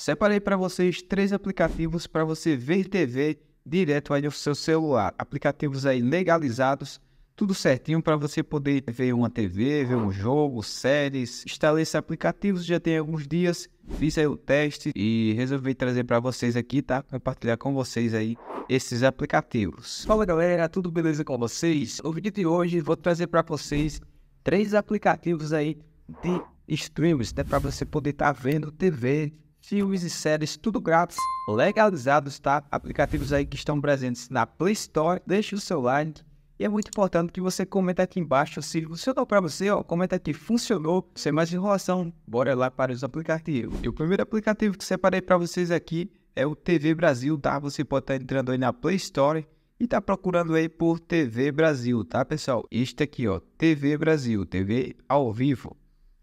Separei para vocês três aplicativos para você ver TV direto aí no seu celular. Aplicativos aí legalizados, tudo certinho para você poder ver uma TV, ver um jogo, séries. Instalei esses aplicativos já tem alguns dias, fiz aí o teste e resolvi trazer para vocês aqui, tá? Compartilhar com vocês aí esses aplicativos. Fala galera, tudo beleza com vocês? No vídeo de hoje vou trazer para vocês três aplicativos aí de streams, né? Para você poder estar tá vendo TV filmes e séries, tudo grátis, legalizados, tá? Aplicativos aí que estão presentes na Play Store. Deixe o seu like. E é muito importante que você comente aqui embaixo se funcionou para você, ó, comenta aqui, funcionou, sem mais enrolação, bora lá para os aplicativos. E o primeiro aplicativo que separei para vocês aqui é o TV Brasil, tá? Você pode estar tá entrando aí na Play Store e tá procurando aí por TV Brasil, tá, pessoal? Este aqui, ó, TV Brasil, TV ao vivo.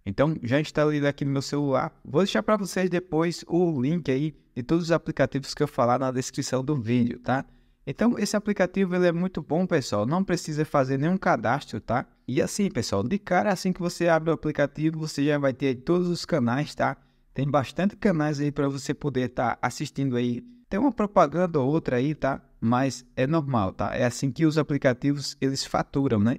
Então, já instalei aqui no meu celular. Vou deixar para vocês depois o link aí de todos os aplicativos que eu falar na descrição do vídeo, tá? Então, esse aplicativo ele é muito bom, pessoal. Não precisa fazer nenhum cadastro, tá? E assim, pessoal, de cara, assim que você abre o aplicativo, você já vai ter todos os canais, tá? Tem bastante canais aí para você poder estar tá assistindo aí. Tem uma propaganda ou outra aí, tá? Mas é normal, tá? É assim que os aplicativos eles faturam, né?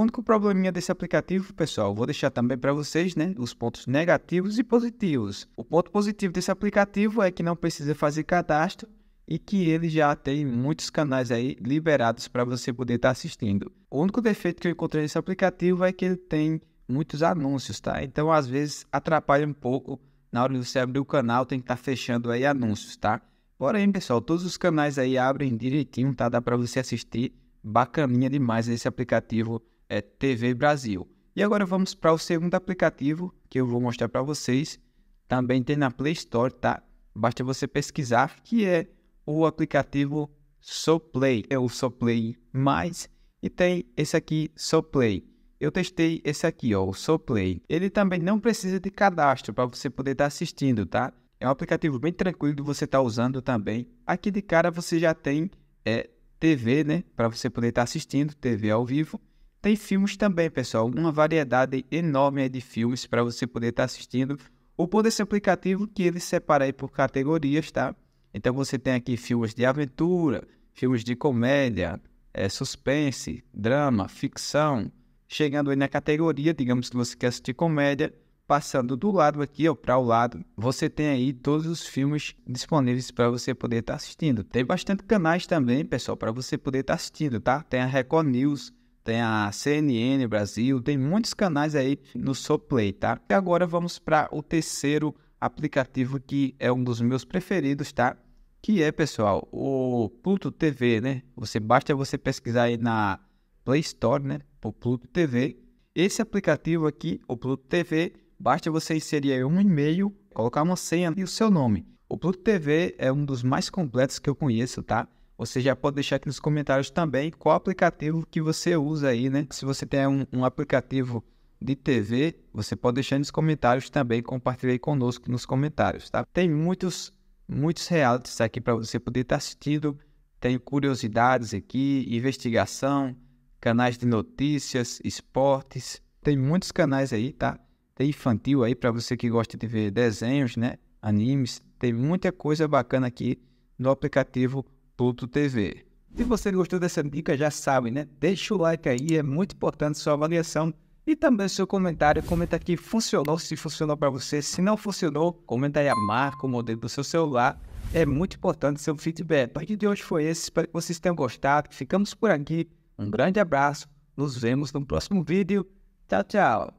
único probleminha desse aplicativo, pessoal, vou deixar também para vocês, né, os pontos negativos e positivos. O ponto positivo desse aplicativo é que não precisa fazer cadastro e que ele já tem muitos canais aí liberados para você poder estar tá assistindo. O único defeito que eu encontrei nesse aplicativo é que ele tem muitos anúncios, tá? Então, às vezes atrapalha um pouco na hora de você abrir o canal, tem que estar tá fechando aí anúncios, tá? Porém, pessoal, todos os canais aí abrem direitinho, tá? Dá para você assistir. Bacaninha demais esse aplicativo é TV Brasil. E agora vamos para o segundo aplicativo que eu vou mostrar para vocês. Também tem na Play Store, tá? Basta você pesquisar, que é o aplicativo SoPlay. É o SoPlay mais e tem esse aqui SoPlay. Eu testei esse aqui, ó, o SoPlay. Ele também não precisa de cadastro para você poder estar tá assistindo, tá? É um aplicativo bem tranquilo de você estar tá usando também. Aqui de cara você já tem é, TV, né? Para você poder estar tá assistindo TV ao vivo. Tem filmes também, pessoal, uma variedade enorme de filmes para você poder estar tá assistindo O por esse aplicativo que ele separa aí por categorias, tá? Então você tem aqui filmes de aventura, filmes de comédia, é, suspense, drama, ficção. Chegando aí na categoria, digamos que você quer assistir comédia, passando do lado aqui ó, para o lado, você tem aí todos os filmes disponíveis para você poder estar tá assistindo. Tem bastante canais também, pessoal, para você poder estar tá assistindo, tá? Tem a Record News, tem a CNN Brasil, tem muitos canais aí no Soplay, tá? E agora vamos para o terceiro aplicativo que é um dos meus preferidos, tá? Que é, pessoal, o Pluto TV, né? Você basta você pesquisar aí na Play Store, né? O Pluto TV. Esse aplicativo aqui, o Pluto TV, basta você inserir aí um e-mail, colocar uma senha e o seu nome. O Pluto TV é um dos mais completos que eu conheço, tá? Você já pode deixar aqui nos comentários também qual aplicativo que você usa aí, né? Se você tem um, um aplicativo de TV, você pode deixar nos comentários também, compartilhe conosco nos comentários, tá? Tem muitos, muitos realities aqui para você poder estar tá assistindo. Tem curiosidades aqui, investigação, canais de notícias, esportes. Tem muitos canais aí, tá? Tem infantil aí para você que gosta de ver desenhos, né? Animes. Tem muita coisa bacana aqui no aplicativo TV. Se você gostou dessa dica, já sabe, né? Deixa o like aí, é muito importante sua avaliação e também seu comentário. Comenta aqui funcionou, se funcionou para você. Se não funcionou, comenta aí a marca, o modelo do seu celular. É muito importante seu feedback. O vídeo de hoje foi esse, espero que vocês tenham gostado. Ficamos por aqui. Um grande abraço, nos vemos no próximo vídeo. Tchau, tchau.